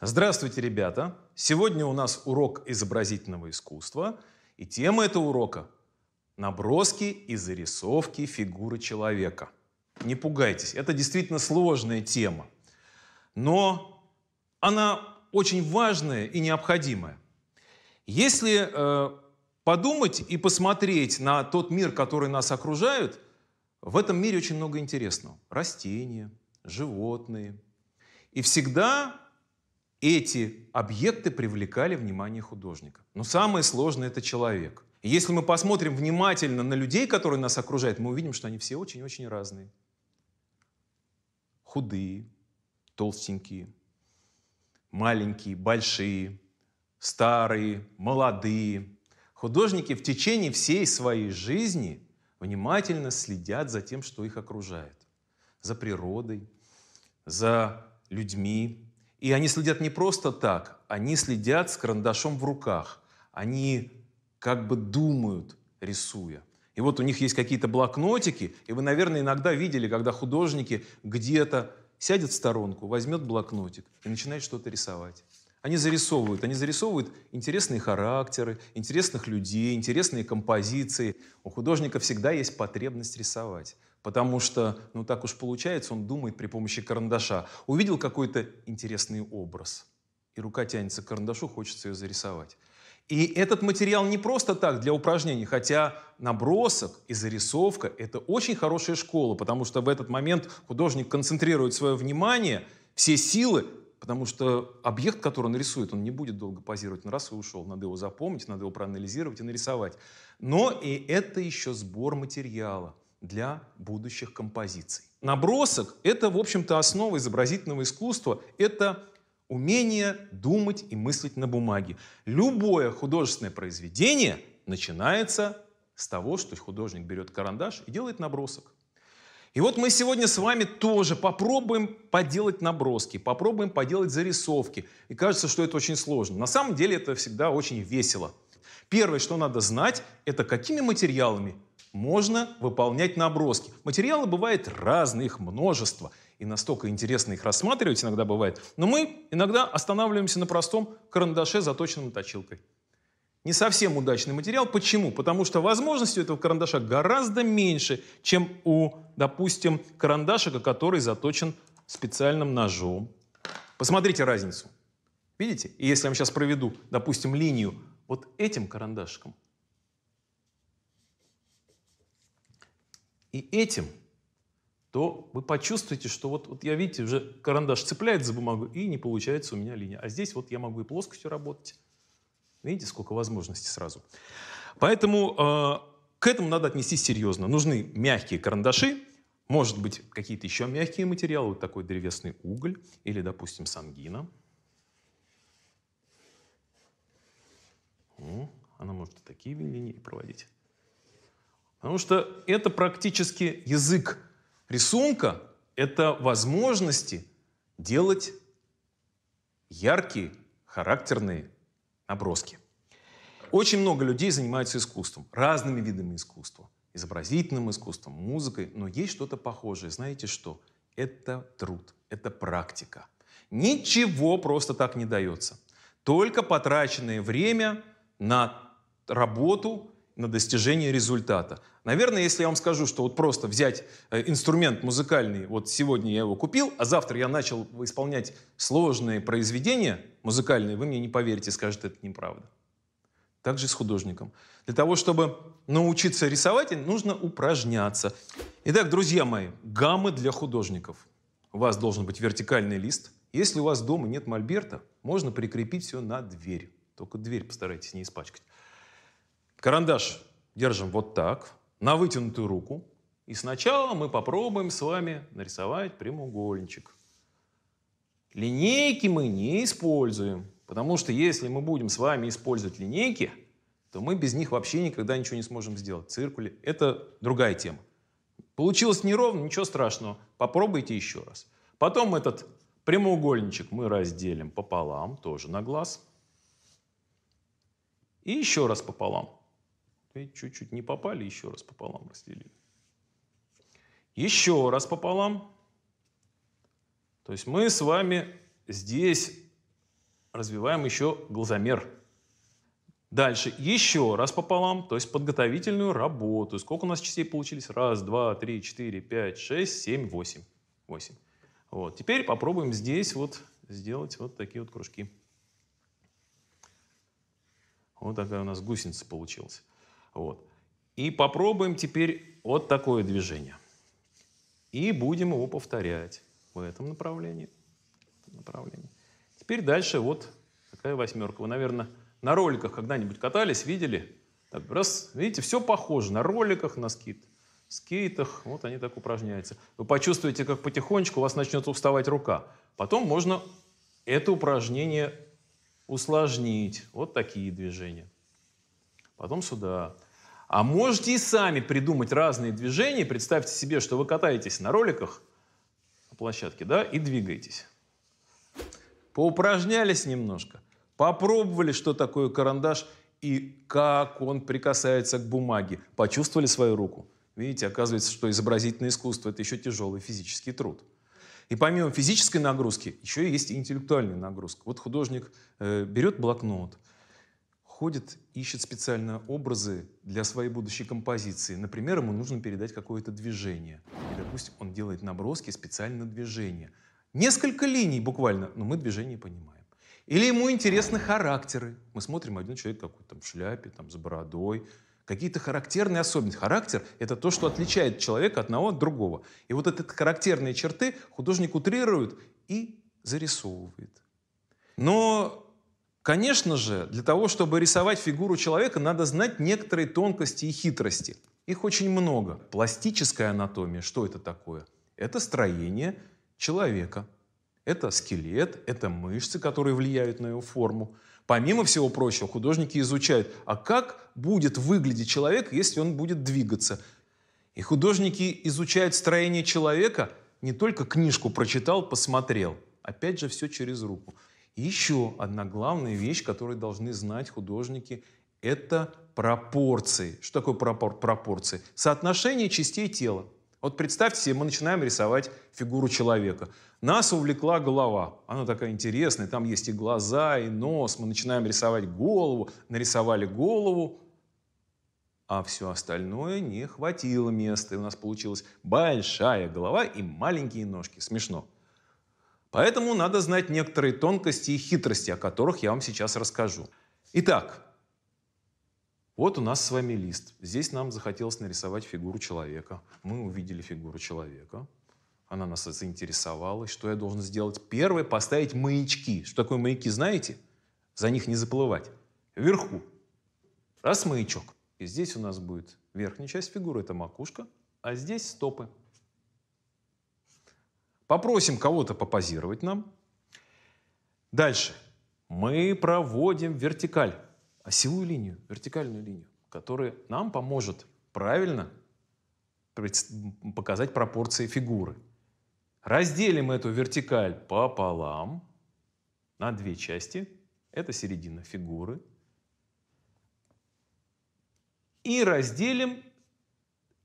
Здравствуйте, ребята! Сегодня у нас урок изобразительного искусства, и тема этого урока – наброски и зарисовки фигуры человека. Не пугайтесь, это действительно сложная тема, но она очень важная и необходимая. Если э, подумать и посмотреть на тот мир, который нас окружает, в этом мире очень много интересного. Растения, животные. И всегда эти объекты привлекали внимание художника. Но самое сложное – это человек. если мы посмотрим внимательно на людей, которые нас окружают, мы увидим, что они все очень-очень разные. Худые, толстенькие, маленькие, большие, старые, молодые. Художники в течение всей своей жизни внимательно следят за тем, что их окружает. За природой, за людьми, и они следят не просто так, они следят с карандашом в руках. Они как бы думают, рисуя. И вот у них есть какие-то блокнотики, и вы, наверное, иногда видели, когда художники где-то сядет в сторонку, возьмет блокнотик и начинает что-то рисовать. Они зарисовывают, они зарисовывают интересные характеры, интересных людей, интересные композиции. У художника всегда есть потребность рисовать потому что, ну так уж получается, он думает при помощи карандаша. Увидел какой-то интересный образ, и рука тянется к карандашу, хочется ее зарисовать. И этот материал не просто так для упражнений, хотя набросок и зарисовка – это очень хорошая школа, потому что в этот момент художник концентрирует свое внимание, все силы, потому что объект, который он рисует, он не будет долго позировать, на раз и ушел. Надо его запомнить, надо его проанализировать и нарисовать. Но и это еще сбор материала – для будущих композиций. Набросок – это, в общем-то, основа изобразительного искусства. Это умение думать и мыслить на бумаге. Любое художественное произведение начинается с того, что художник берет карандаш и делает набросок. И вот мы сегодня с вами тоже попробуем поделать наброски, попробуем поделать зарисовки. И кажется, что это очень сложно. На самом деле это всегда очень весело. Первое, что надо знать, это какими материалами можно выполнять наброски. Материалы бывают разные, их множество. И настолько интересно их рассматривать иногда бывает. Но мы иногда останавливаемся на простом карандаше, заточенном точилкой. Не совсем удачный материал. Почему? Потому что возможности у этого карандаша гораздо меньше, чем у, допустим, карандашика, который заточен специальным ножом. Посмотрите разницу. Видите? И если я вам сейчас проведу, допустим, линию вот этим карандашиком, и этим, то вы почувствуете, что вот, вот я, видите, уже карандаш цепляет за бумагу, и не получается у меня линия. А здесь вот я могу и плоскостью работать. Видите, сколько возможностей сразу. Поэтому э, к этому надо отнестись серьезно. Нужны мягкие карандаши, может быть, какие-то еще мягкие материалы, вот такой древесный уголь или, допустим, сангина. Она может и такие линии проводить. Потому что это практически язык рисунка, это возможности делать яркие, характерные наброски. Очень много людей занимаются искусством, разными видами искусства. Изобразительным искусством, музыкой. Но есть что-то похожее. Знаете что? Это труд, это практика. Ничего просто так не дается. Только потраченное время на работу на достижение результата. Наверное, если я вам скажу, что вот просто взять э, инструмент музыкальный, вот сегодня я его купил, а завтра я начал исполнять сложные произведения музыкальные, вы мне не поверите, скажете, это неправда. Так же с художником. Для того, чтобы научиться рисовать, нужно упражняться. Итак, друзья мои, гаммы для художников. У вас должен быть вертикальный лист. Если у вас дома нет мольберта, можно прикрепить все на дверь. Только дверь постарайтесь не испачкать. Карандаш держим вот так, на вытянутую руку. И сначала мы попробуем с вами нарисовать прямоугольничек. Линейки мы не используем, потому что если мы будем с вами использовать линейки, то мы без них вообще никогда ничего не сможем сделать. Циркули — это другая тема. Получилось неровно, ничего страшного. Попробуйте еще раз. Потом этот прямоугольничек мы разделим пополам, тоже на глаз. И еще раз пополам. И чуть-чуть не попали, еще раз пополам разделили. Еще раз пополам. То есть мы с вами здесь развиваем еще глазомер. Дальше еще раз пополам, то есть подготовительную работу. Сколько у нас частей получились? Раз, два, три, четыре, пять, шесть, семь, восемь. Восемь. Вот. Теперь попробуем здесь вот сделать вот такие вот кружки. Вот такая у нас гусеница получилась. Вот. И попробуем теперь вот такое движение. И будем его повторять в этом направлении. В этом направлении. Теперь дальше вот такая восьмерка. Вы, наверное, на роликах когда-нибудь катались, видели? Так, раз, видите, все похоже на роликах, на скит, скейтах. Вот они так упражняются. Вы почувствуете, как потихонечку у вас начнет уставать рука. Потом можно это упражнение усложнить. Вот такие движения потом сюда. А можете и сами придумать разные движения. Представьте себе, что вы катаетесь на роликах на площадке, да, и двигаетесь. Поупражнялись немножко, попробовали, что такое карандаш и как он прикасается к бумаге. Почувствовали свою руку. Видите, оказывается, что изобразительное искусство – это еще тяжелый физический труд. И помимо физической нагрузки, еще есть интеллектуальная нагрузка. Вот художник э, берет блокнот, ходит, ищет специально образы для своей будущей композиции. Например, ему нужно передать какое-то движение. И, допустим, он делает наброски специально на движение. Несколько линий буквально, но мы движение понимаем. Или ему интересны характеры. Мы смотрим, один человек какой-то в шляпе, там, с бородой, какие-то характерные особенности. Характер — это то, что отличает человека одного от другого. И вот эти характерные черты художник утрирует и зарисовывает. Но Конечно же, для того, чтобы рисовать фигуру человека, надо знать некоторые тонкости и хитрости. Их очень много. Пластическая анатомия, что это такое? Это строение человека. Это скелет, это мышцы, которые влияют на его форму. Помимо всего прочего, художники изучают, а как будет выглядеть человек, если он будет двигаться. И художники изучают строение человека, не только книжку прочитал, посмотрел. Опять же, все через руку еще одна главная вещь, которую должны знать художники, это пропорции. Что такое пропор пропорции? Соотношение частей тела. Вот представьте себе, мы начинаем рисовать фигуру человека. Нас увлекла голова. Она такая интересная, там есть и глаза, и нос. Мы начинаем рисовать голову, нарисовали голову, а все остальное не хватило места. И у нас получилась большая голова и маленькие ножки. Смешно. Поэтому надо знать некоторые тонкости и хитрости, о которых я вам сейчас расскажу. Итак, вот у нас с вами лист. Здесь нам захотелось нарисовать фигуру человека. Мы увидели фигуру человека. Она нас заинтересовала. Что я должен сделать? Первое – поставить маячки. Что такое маяки, знаете? За них не заплывать. Вверху. Раз маячок. И здесь у нас будет верхняя часть фигуры – это макушка, а здесь стопы. Попросим кого-то попозировать нам. Дальше. Мы проводим вертикаль, осевую а линию, вертикальную линию, которая нам поможет правильно показать пропорции фигуры. Разделим эту вертикаль пополам на две части. Это середина фигуры. И разделим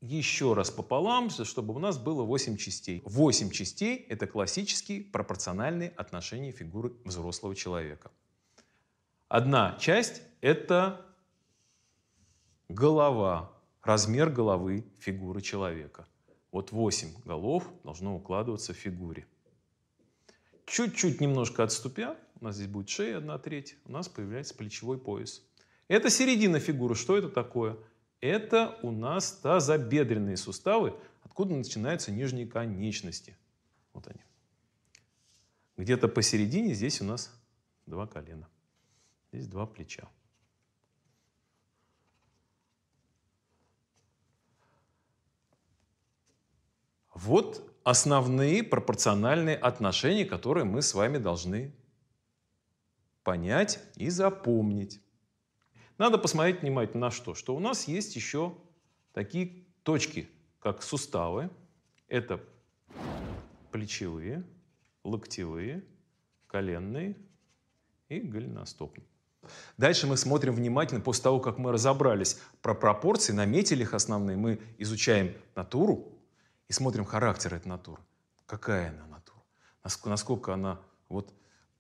еще раз пополам, чтобы у нас было 8 частей. 8 частей – это классические пропорциональные отношения фигуры взрослого человека. Одна часть – это голова, размер головы фигуры человека. Вот 8 голов должно укладываться в фигуре. Чуть-чуть немножко отступя, у нас здесь будет шея одна треть, у нас появляется плечевой пояс. Это середина фигуры. Что это такое? Это у нас тазобедренные суставы, откуда начинаются нижние конечности. Вот они. Где-то посередине здесь у нас два колена. Здесь два плеча. Вот основные пропорциональные отношения, которые мы с вами должны понять и запомнить. Надо посмотреть внимательно на что. Что у нас есть еще такие точки, как суставы. Это плечевые, локтевые, коленные и голеностопные. Дальше мы смотрим внимательно, после того, как мы разобрались про пропорции, наметили их основные, мы изучаем натуру и смотрим характер этой натуры. Какая она натура? Насколько она вот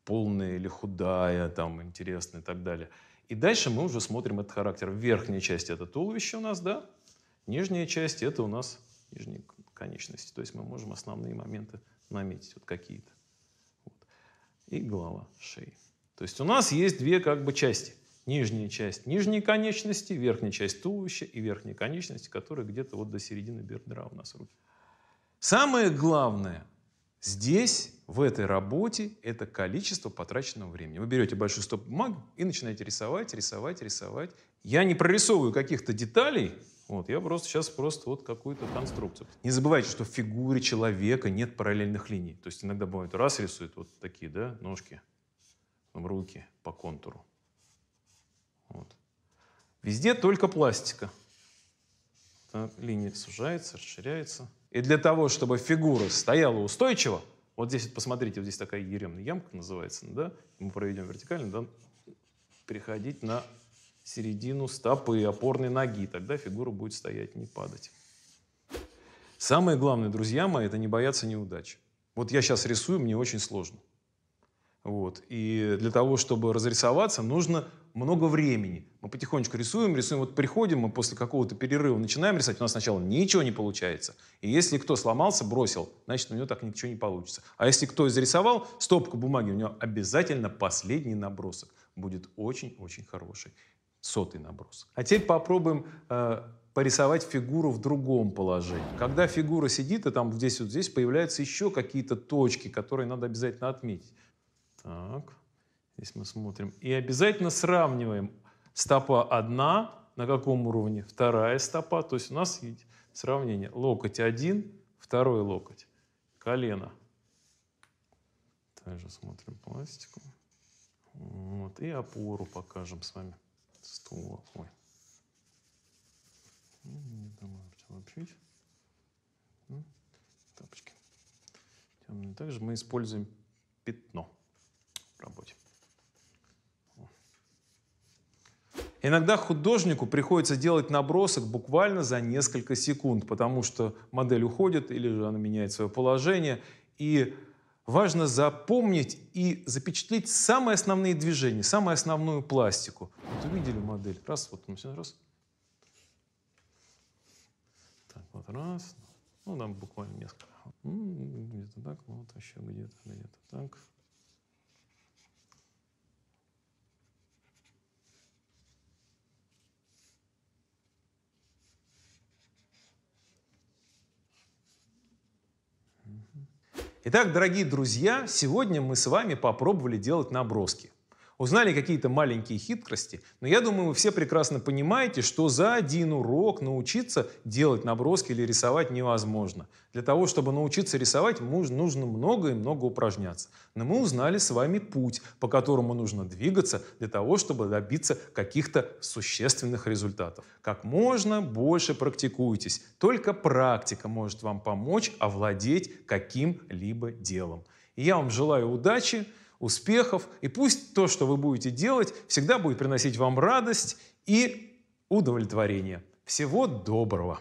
полная или худая, там, интересная и так далее. И дальше мы уже смотрим этот характер. Верхняя часть – это туловище у нас, да? Нижняя часть – это у нас нижние конечности. То есть мы можем основные моменты наметить вот какие-то. Вот. И голова, шеи. То есть у нас есть две как бы части. Нижняя часть – нижние конечности, верхняя часть туловища и верхняя конечности, которая где-то вот до середины бедра у нас руки. Самое главное здесь в этой работе это количество потраченного времени. Вы берете большой стоп бумаг и начинаете рисовать, рисовать, рисовать. Я не прорисовываю каких-то деталей, вот, я просто сейчас просто вот какую-то конструкцию. Не забывайте, что в фигуре человека нет параллельных линий. То есть иногда бывает раз рисует вот такие, да, ножки, руки по контуру. Вот. Везде только пластика. Так, линия сужается, расширяется. И для того, чтобы фигура стояла устойчиво, вот здесь, вот посмотрите, вот здесь такая еремная ямка называется, да? Мы проведем вертикально, да? Переходить на середину стопы опорной ноги, тогда фигура будет стоять, не падать. Самое главное, друзья мои, это не бояться неудачи. Вот я сейчас рисую, мне очень сложно. Вот. И для того, чтобы разрисоваться, нужно много времени. Мы потихонечку рисуем, рисуем, вот приходим, мы после какого-то перерыва начинаем рисовать, у нас сначала ничего не получается. И если кто сломался, бросил, значит, у него так ничего не получится. А если кто изрисовал стопку бумаги, у него обязательно последний набросок будет очень-очень хороший, сотый набросок. А теперь попробуем э, порисовать фигуру в другом положении. Когда фигура сидит, и там здесь вот здесь появляются еще какие-то точки, которые надо обязательно отметить. Так, Здесь мы смотрим. И обязательно сравниваем стопа одна, на каком уровне вторая стопа. То есть у нас сравнение. Локоть один, второй локоть. Колено. Также смотрим пластику. Вот. И опору покажем с вами. Стула. Ой. Ну, не думаю, обобщить. Тапочки. Также мы используем пятно в работе. Иногда художнику приходится делать набросок буквально за несколько секунд, потому что модель уходит или же она меняет свое положение. И важно запомнить и запечатлеть самые основные движения, самую основную пластику. Вот увидели модель. Раз, вот он все раз. Так, вот раз. Ну, там буквально несколько. Где-то так, вот еще где-то, где-то так. Итак, дорогие друзья, сегодня мы с вами попробовали делать наброски. Узнали какие-то маленькие хитрости, но я думаю, вы все прекрасно понимаете, что за один урок научиться делать наброски или рисовать невозможно. Для того, чтобы научиться рисовать, нужно много и много упражняться. Но мы узнали с вами путь, по которому нужно двигаться для того, чтобы добиться каких-то существенных результатов. Как можно больше практикуйтесь. Только практика может вам помочь овладеть каким-либо делом. И я вам желаю удачи успехов, и пусть то, что вы будете делать, всегда будет приносить вам радость и удовлетворение. Всего доброго!